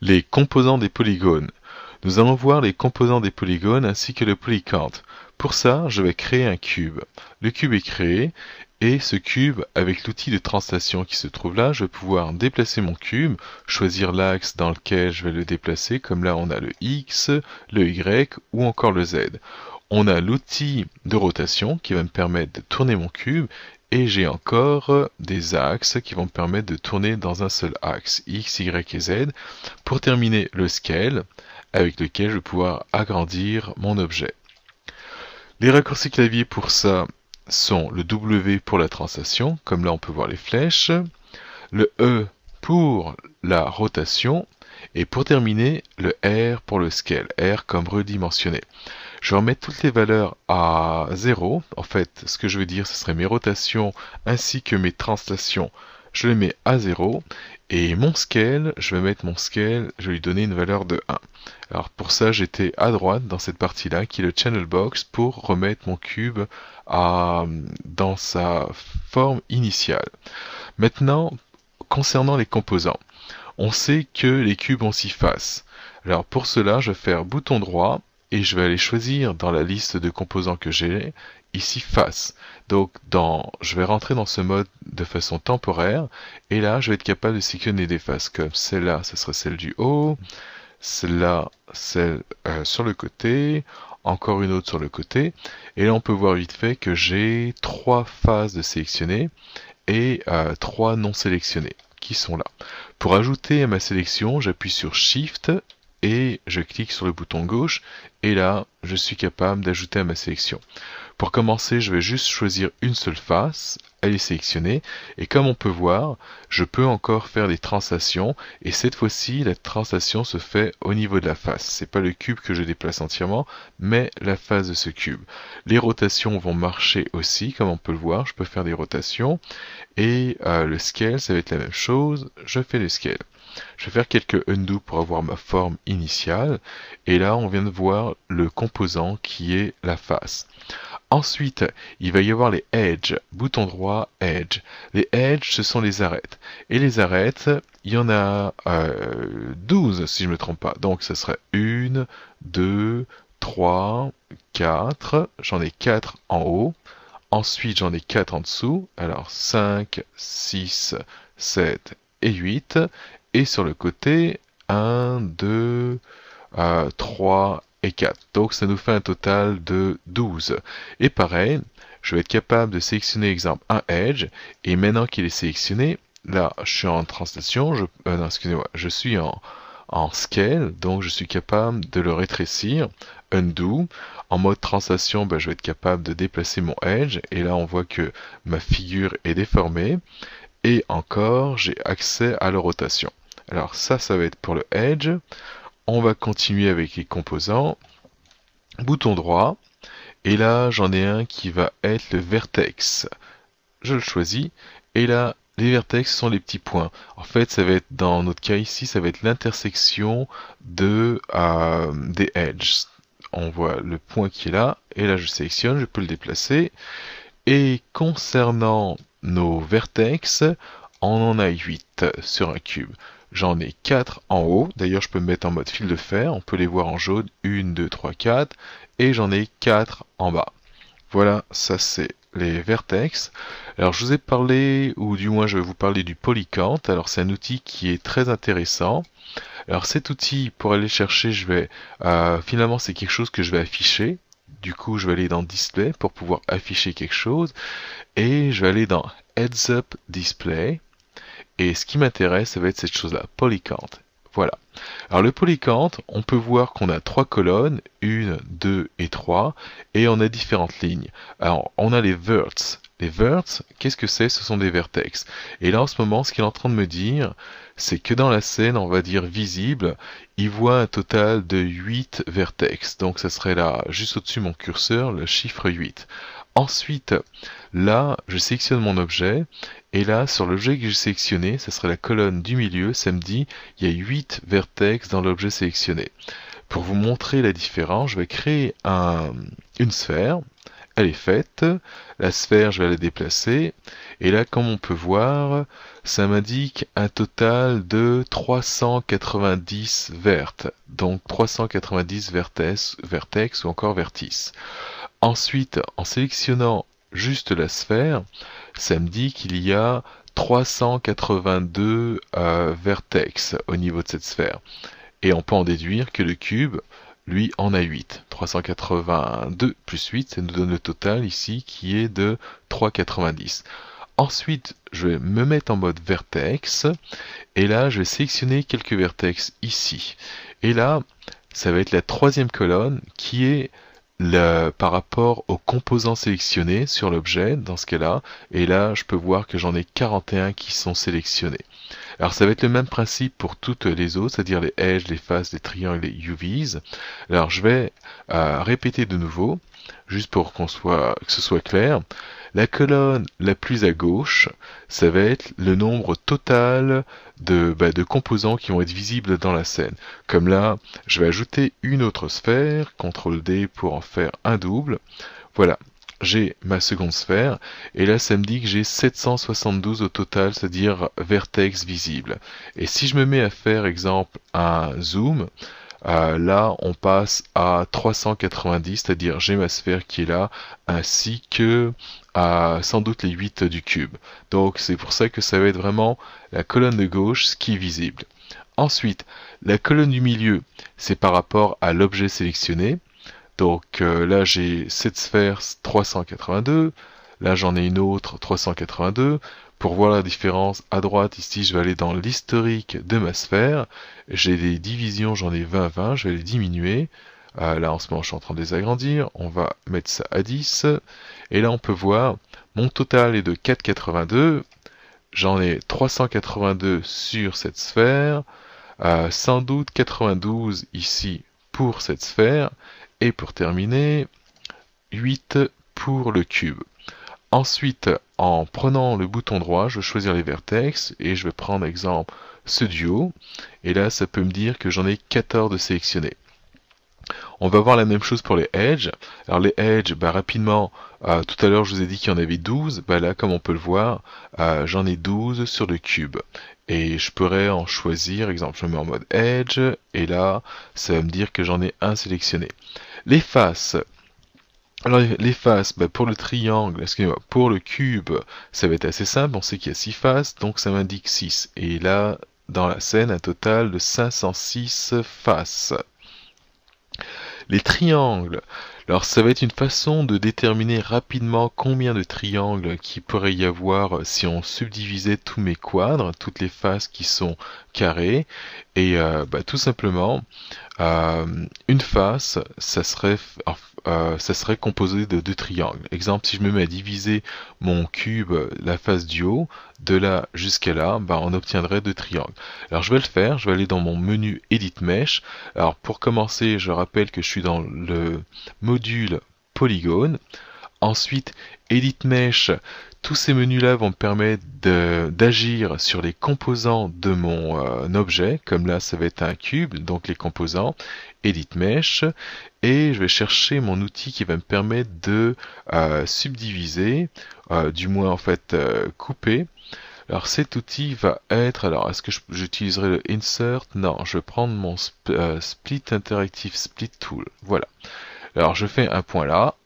les composants des polygones. Nous allons voir les composants des polygones ainsi que le polycount. Pour ça, je vais créer un cube. Le cube est créé et ce cube, avec l'outil de translation qui se trouve là, je vais pouvoir déplacer mon cube, choisir l'axe dans lequel je vais le déplacer, comme là on a le X, le Y ou encore le Z. On a l'outil de rotation qui va me permettre de tourner mon cube et j'ai encore des axes qui vont me permettre de tourner dans un seul axe, x, y et z, pour terminer le scale avec lequel je vais pouvoir agrandir mon objet. Les raccourcis clavier pour ça sont le W pour la translation, comme là on peut voir les flèches, le E pour la rotation, et pour terminer, le R pour le scale, R comme redimensionné. Je vais remettre toutes les valeurs à 0. En fait, ce que je veux dire, ce serait mes rotations ainsi que mes translations. Je les mets à 0. Et mon scale, je vais mettre mon scale, je vais lui donner une valeur de 1. Alors pour ça, j'étais à droite dans cette partie-là, qui est le channel box, pour remettre mon cube à, dans sa forme initiale. Maintenant, concernant les composants, on sait que les cubes ont s'y faces. Alors pour cela, je vais faire bouton droit, et je vais aller choisir dans la liste de composants que j'ai ici face. Donc dans, je vais rentrer dans ce mode de façon temporaire et là je vais être capable de sélectionner des faces comme celle-là, ce serait celle du haut, celle-là, celle, euh, sur le côté, encore une autre sur le côté et là on peut voir vite fait que j'ai trois faces de sélectionnées et euh, trois non sélectionnées qui sont là. Pour ajouter à ma sélection, j'appuie sur Shift et je clique sur le bouton gauche et là je suis capable d'ajouter à ma sélection. Pour commencer, je vais juste choisir une seule face, elle est sélectionnée, et comme on peut voir, je peux encore faire des translations, et cette fois-ci, la translation se fait au niveau de la face. C'est pas le cube que je déplace entièrement, mais la face de ce cube. Les rotations vont marcher aussi, comme on peut le voir, je peux faire des rotations, et euh, le scale, ça va être la même chose, je fais le scale. Je vais faire quelques undo pour avoir ma forme initiale. Et là, on vient de voir le composant qui est la face. Ensuite, il va y avoir les edge, bouton droit, edge. Les edge, ce sont les arêtes. Et les arêtes, il y en a 12 euh, si je ne me trompe pas. Donc ce serait 1, 2, 3, 4. J'en ai 4 en haut. Ensuite, j'en ai 4 en dessous. Alors 5, 6, 7 et 8. Et sur le côté, 1, 2, euh, 3 et 4. Donc ça nous fait un total de 12. Et pareil, je vais être capable de sélectionner exemple un edge et maintenant qu'il est sélectionné, là je suis en translation, je, euh, excusez-moi, je suis en, scale, donc je suis capable de le rétrécir, undo. En mode translation, ben, je vais être capable de déplacer mon edge, et là on voit que ma figure est déformée, et encore j'ai accès à la rotation. Alors ça, ça va être pour le edge on va continuer avec les composants. Bouton droit. Et là, j'en ai un qui va être le vertex. Je le choisis. Et là, les vertex sont les petits points. En fait, ça va être, dans notre cas ici, ça va être l'intersection de, euh, des edges. On voit le point qui est là, et là je sélectionne, je peux le déplacer. Et concernant nos vertex, on en a 8 sur un cube. J'en ai 4 en haut. D'ailleurs, je peux me mettre en mode fil de fer. On peut les voir en jaune. 1, 2, 3, 4. Et j'en ai 4 en bas. Voilà, ça c'est les vertex. Alors je vous ai parlé, ou du moins je vais vous parler du Polycount, Alors c'est un outil qui est très intéressant. Alors cet outil, pour aller chercher, je vais euh, finalement c'est quelque chose que je vais afficher. Du coup, je vais aller dans Display pour pouvoir afficher quelque chose. Et je vais aller dans Heads Up Display. Et ce qui m'intéresse, ça va être cette chose-là, Polycount. Voilà. Alors le polycante, on peut voir qu'on a trois colonnes, une, deux et trois, et on a différentes lignes. Alors on a les verts. Les verts, qu'est-ce que c'est Ce sont des vertex. Et là en ce moment, ce qu'il est en train de me dire, c'est que dans la scène, on va dire visible, il voit un total de 8 vertex. Donc ça serait là, juste au-dessus de mon curseur, le chiffre 8. Ensuite, là, je sélectionne mon objet et là, sur l'objet que j'ai sélectionné, ce serait la colonne du milieu, ça me dit il y a 8 vertex dans l'objet sélectionné. Pour vous montrer la différence, je vais créer une sphère. Elle est faite. La sphère, je vais la déplacer. Et là, comme on peut voir, ça m'indique un total de 390 vertes. Donc 390 vertex, vertex ou encore vertices. Ensuite, en sélectionnant juste la sphère, ça me dit qu'il y a 382 euh, vertex au niveau de cette sphère. Et on peut en déduire que le cube, lui, en a 8. 382 plus 8, ça nous donne le total ici qui est de 390. Ensuite, je vais me mettre en mode vertex. Et là, je vais sélectionner quelques vertex ici. Et là, ça va être la troisième colonne qui est par rapport aux composants sélectionnés sur l'objet, dans ce cas-là, et là je peux voir que j'en ai 41 qui sont sélectionnés. Alors ça va être le même principe pour toutes les autres, c'est-à-dire les edges, les faces, les triangles, les UVs. Alors je vais euh, répéter de nouveau, juste pour qu'on soit, que ce soit clair. La colonne la plus à gauche, ça va être le nombre total bah, de, composants qui vont être visibles dans la scène. Comme là, je vais ajouter une autre sphère, CTRL D pour en faire un double. Voilà, j'ai ma seconde sphère, et là ça me dit que j'ai 772 au total, c'est-à-dire vertex visible. Et si je me mets à faire exemple un zoom, euh, là, on passe à 390, c'est-à-dire j'ai ma sphère qui est là, ainsi que à sans doute les 8 du cube. Donc c'est pour ça que ça va être vraiment la colonne de gauche, ce qui est visible. Ensuite, la colonne du milieu, c'est par rapport à l'objet sélectionné. Donc euh, là, j'ai cette sphère 382, là j'en ai une autre 382, pour voir la différence, à droite, ici, je vais aller dans l'historique de ma sphère. J'ai des divisions, j'en ai 20, 20, je vais les diminuer. Euh, là, en ce moment, je suis en train de les agrandir. On va mettre ça à 10. Et là, on peut voir, mon total est de 4,82. J'en ai 382 sur cette sphère. Euh, sans doute 92 ici pour cette sphère. Et pour terminer, 8 pour le cube. Ensuite, en prenant le bouton droit, je vais choisir les vertex et je vais prendre exemple ce duo. Et là, ça peut me dire que j'en ai 14 de sélectionnés. On va voir la même chose pour les edges. Alors les edges, bah, rapidement, euh, tout à l'heure je vous ai dit qu'il y en avait 12. Bah, là, comme on peut le voir, euh, j'en ai 12 sur le cube. Et je pourrais en choisir, exemple, je me mets en mode edge. Et là, ça va me dire que j'en ai un sélectionné. Les faces, alors les faces, bah, pour le triangle, excusez-moi, pour le cube, ça va être assez simple, on sait qu'il y a 6 faces, donc ça m'indique 6. Et là, dans la scène, un total de 506 faces. Les triangles. Alors ça va être une façon de déterminer rapidement combien de triangles qui pourrait y avoir euh, si on subdivisait tous mes quadres, toutes les faces qui sont carrées. Et euh, bah, tout simplement, euh, une face, ça serait, euh, ça serait composé de deux triangles. Exemple, si je me mets à diviser mon cube, la face du haut, de là jusqu'à là, ben, on obtiendrait deux triangles. Alors je vais le faire, je vais aller dans mon menu Edit Mesh. Alors pour commencer, je rappelle que je suis dans le module polygone. Ensuite, Edit Mesh, tous ces menus-là vont me permettre d'agir sur les composants de mon euh, objet, comme là ça va être un cube, donc les composants, Edit Mesh, et je vais chercher mon outil qui va me permettre de euh, subdiviser, euh, du moins en fait couper. Alors cet outil va être, alors est-ce que j'utiliserai le Insert Non, je vais prendre mon Split Interactive Split Tool, voilà. Alors je fais un point là,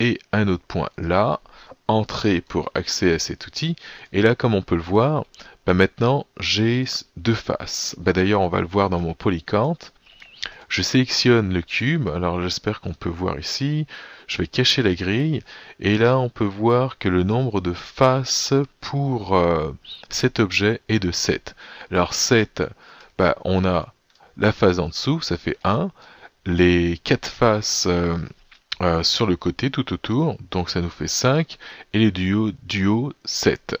et un autre point là, entrée pour accès à cet outil. Et là, comme on peut le voir, bah, maintenant j'ai deux faces. Bah, d'ailleurs, on va le voir dans mon polycante. Je sélectionne le cube, alors j'espère qu'on peut voir ici. Je vais cacher la grille, et là on peut voir que le nombre de faces pour euh, cet objet est de 7. Alors 7, bah, on a la face en dessous, ça fait 1. Les 4 faces euh, euh, sur le côté tout autour, donc ça nous fait 5, et les duos, duo 7.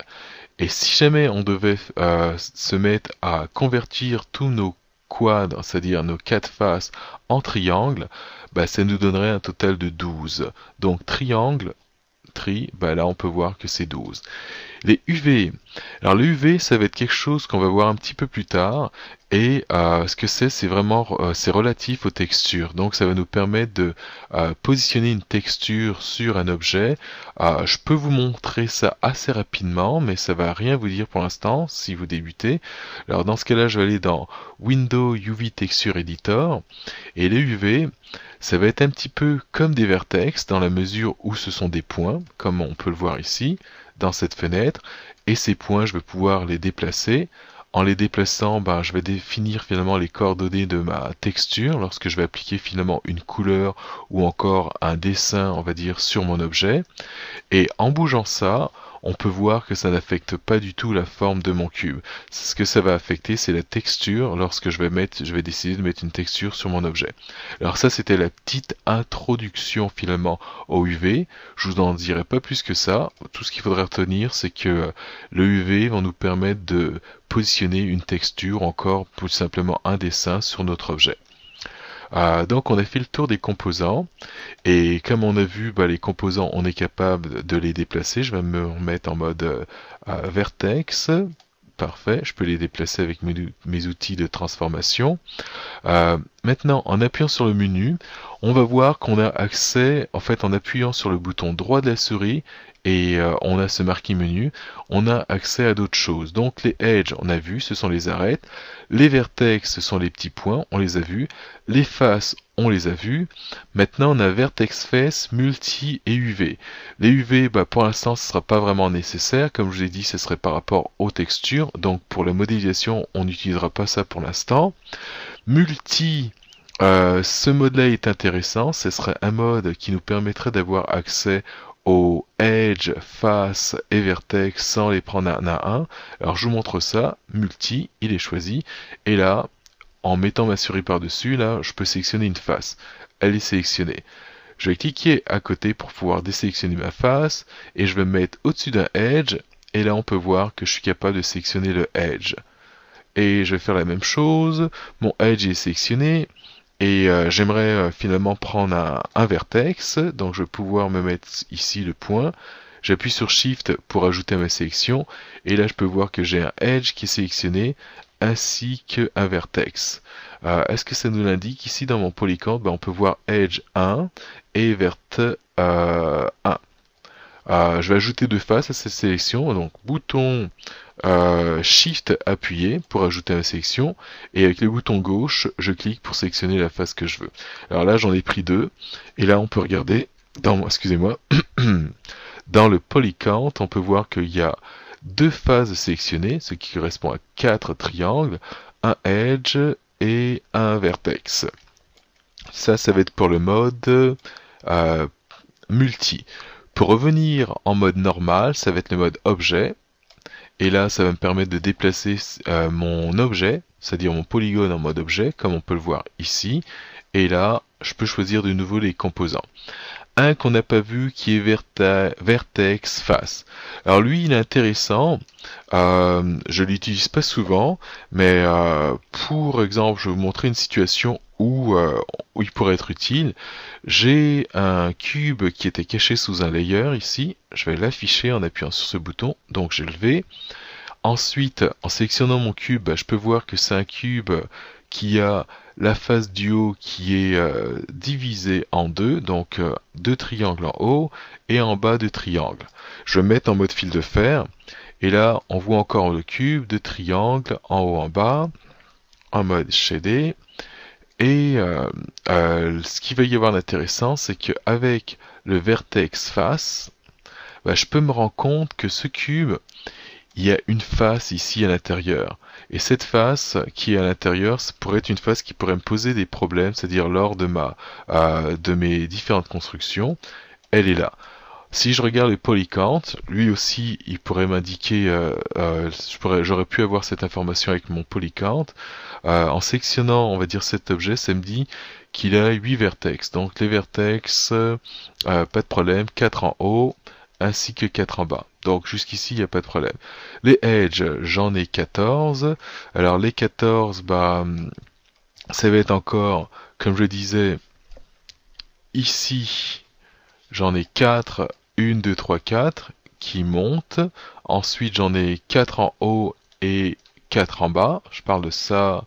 Et si jamais on devait euh, se mettre à convertir tous nos quads, c'est-à-dire nos quatre faces, en triangle, bah, ça nous donnerait un total de 12. Donc triangle, tri, bah, là on peut voir que c'est 12. Les UV, alors l'UV, ça va être quelque chose qu'on va voir un petit peu plus tard. Et euh, ce que c'est, c'est vraiment euh, c'est relatif aux textures. Donc ça va nous permettre de euh, positionner une texture sur un objet. je peux vous montrer ça assez rapidement, mais ça va rien vous dire pour l'instant si vous débutez. Alors dans ce cas-là, je vais aller dans Window, UV Texture Editor. Et les UV, ça va être un petit peu comme des vertex dans la mesure où ce sont des points, comme on peut le voir ici dans cette fenêtre et ces points, je vais pouvoir les déplacer. En les déplaçant, ben, je vais définir finalement les coordonnées de ma texture lorsque je vais appliquer finalement une couleur ou encore un dessin, on va dire, sur mon objet. Et en bougeant ça, on peut voir que ça n'affecte pas du tout la forme de mon cube. Ce que ça va affecter, c'est la texture lorsque je vais mettre, je vais décider de mettre une texture sur mon objet. Alors ça, c'était la petite introduction finalement au UV. Je vous en dirai pas plus que ça. Tout ce qu'il faudrait retenir, c'est que le UV va nous permettre de positionner une texture, encore plus simplement un dessin sur notre objet. Ah, donc on a fait le tour des composants et comme on a vu bah, les composants on est capable de les déplacer. Je vais me remettre en mode euh, euh, vertex. Parfait, je peux les déplacer avec mes, outils de transformation. Euh, maintenant, en appuyant sur le menu, on va voir qu'on a accès, en fait, en appuyant sur le bouton droit de la souris, et euh, on a ce marquis menu, on a accès à d'autres choses. Donc les edges, on a vu, ce sont les arêtes, les vertex, ce sont les petits points, on les a vus, les faces, on les a vus. Maintenant, on a vertex face, multi et UV. Les UV, bah, pour l'instant, ce ne sera pas vraiment nécessaire. Comme je l'ai dit, ce serait par rapport aux textures. Donc, pour la modélisation, on n'utilisera pas ça pour l'instant. Multi, euh, ce mode-là est intéressant. Ce serait un mode qui nous permettrait d'avoir accès au « edge, face et vertex sans les prendre un à un. Alors je vous montre ça, multi, il est choisi. Et là, en mettant ma souris par-dessus, là, je peux sélectionner une face. Elle est sélectionnée. Je vais cliquer à côté pour pouvoir désélectionner ma face et je vais me mettre au-dessus d'un edge et là on peut voir que je suis capable de sélectionner le edge. Et je vais faire la même chose, mon edge est sélectionné, et euh, j'aimerais euh, finalement prendre un, vertex, donc je vais pouvoir me mettre ici le point. J'appuie sur Shift pour ajouter ma sélection, et là je peux voir que j'ai un edge qui est sélectionné, ainsi qu'un vertex. Euh, est-ce que ça nous l'indique Ici dans mon polycamp, ben, on peut voir edge 1 et vert 1. je vais ajouter deux faces à cette sélection, donc bouton Shift appuyé pour ajouter la sélection, et avec le bouton gauche, je clique pour sélectionner la face que je veux. Alors là, j'en ai pris deux, et là, on peut regarder dans, excusez-moi, dans le polycount, on peut voir qu'il y a deux phases sélectionnées, ce qui correspond à quatre triangles, un edge et un vertex. Ça, ça va être pour le mode euh, multi. Pour revenir en mode normal, ça va être le mode objet. Et là, ça va me permettre de déplacer euh, mon objet, c'est-à-dire mon polygone en mode objet, comme on peut le voir ici. Et là, je peux choisir de nouveau les composants. Un qu'on n'a pas vu qui est vertex face. Alors lui, il est intéressant. Je euh, je l'utilise pas souvent, mais euh, pour exemple, je vais vous montrer une situation où, où, euh, il pourrait être utile. J'ai un cube qui était caché sous un layer ici. Je vais l'afficher en appuyant sur ce bouton. Donc j'ai levé. Ensuite, en sélectionnant mon cube, je peux voir que c'est un cube qui a la face du haut qui est euh, divisée en deux, donc euh, deux triangles en haut et en bas deux triangles. Je vais mettre en mode fil de fer et là on voit encore le cube, deux triangles en haut en bas en mode shader. Et euh, euh, ce qui va y avoir d'intéressant, c'est qu'avec le vertex face, bah, je peux me rendre compte que ce cube, il y a une face ici à l'intérieur. Et cette face qui est à l'intérieur, ça pourrait être une face qui pourrait me poser des problèmes, c'est-à-dire lors de, ma, euh, de mes différentes constructions, elle est là. Si je regarde les polycounts, lui aussi, il pourrait m'indiquer, euh, euh j'aurais pu avoir cette information avec mon polycount. Euh, en sectionnant, on va dire, cet objet, ça me dit qu'il a 8 vertex. Donc les vertex, euh, pas de problème, 4 en haut, ainsi que 4 en bas. Donc jusqu'ici, il n'y a pas de problème. Les edges, j'en ai 14. Alors les 14, bah, ça va être encore, comme je disais, ici j'en ai 4, 1, 2, 3, 4 qui montent. Ensuite, j'en ai 4 en haut et 4 en bas. Je parle de ça,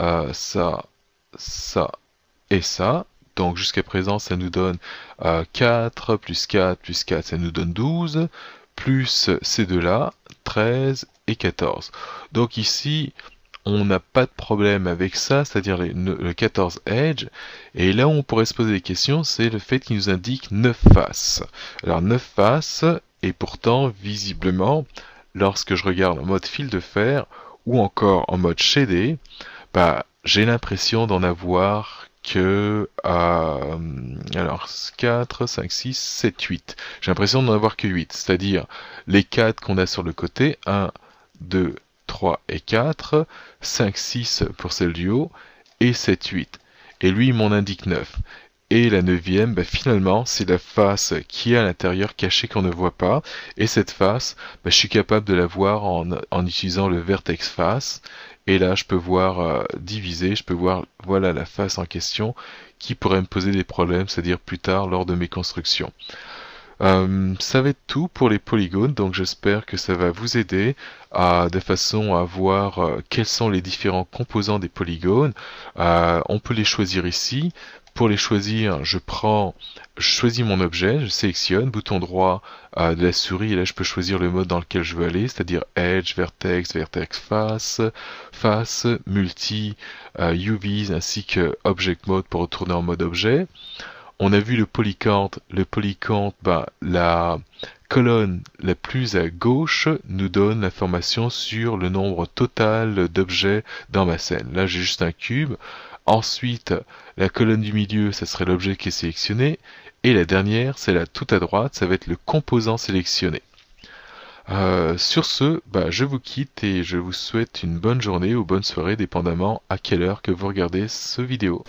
euh, ça, ça et ça. Donc jusqu'à présent, ça nous donne 4 euh, plus 4 plus 4, ça nous donne 12, plus ces deux-là, 13 et 14. Donc ici, on n'a pas de problème avec ça, c'est-à-dire le 14 edge. Et là où on pourrait se poser des questions, c'est le fait qu'il nous indique 9 faces. Alors 9 faces, et pourtant, visiblement, lorsque je regarde en mode fil de fer, ou encore en mode shadé, bah, j'ai l'impression d'en avoir que euh, alors 4, 5, 6, 7, 8. J'ai l'impression d'en avoir que 8, c'est-à-dire les 4 qu'on a sur le côté, 1, 2, 3 et 4, 5, 6 pour celle du haut, et 7, 8. Et lui, il m'en indique 9. Et la neuvième, ben, finalement, c'est la face qui est à l'intérieur cachée qu'on ne voit pas. Et cette face, ben, je suis capable de la voir en, utilisant le vertex face. Et là, je peux voir euh, diviser, je peux voir voilà la face en question qui pourrait me poser des problèmes, c'est-à-dire plus tard lors de mes constructions. Euh, ça va être tout pour les polygones, donc j'espère que ça va vous aider de façon à voir euh, quels sont les différents composants des polygones. Euh, on peut les choisir ici. Pour les choisir, je prends, je choisis mon objet, je sélectionne, bouton droit de la souris, et là je peux choisir le mode dans lequel je veux aller, c'est-à-dire Edge, Vertex, Vertex Face, Face, Multi, UV, ainsi que Object Mode pour retourner en mode objet on a vu le polycante. Le polycante, bah, la colonne la plus à gauche nous donne l'information sur le nombre total d'objets dans ma scène. Là, j'ai juste un cube. Ensuite, la colonne du milieu, ça serait l'objet qui est sélectionné. Et la dernière, c'est là tout à droite, ça va être le composant sélectionné. Euh, sur ce, bah, je vous quitte et je vous souhaite une bonne journée ou bonne soirée, dépendamment à quelle heure que vous regardez ce vidéo.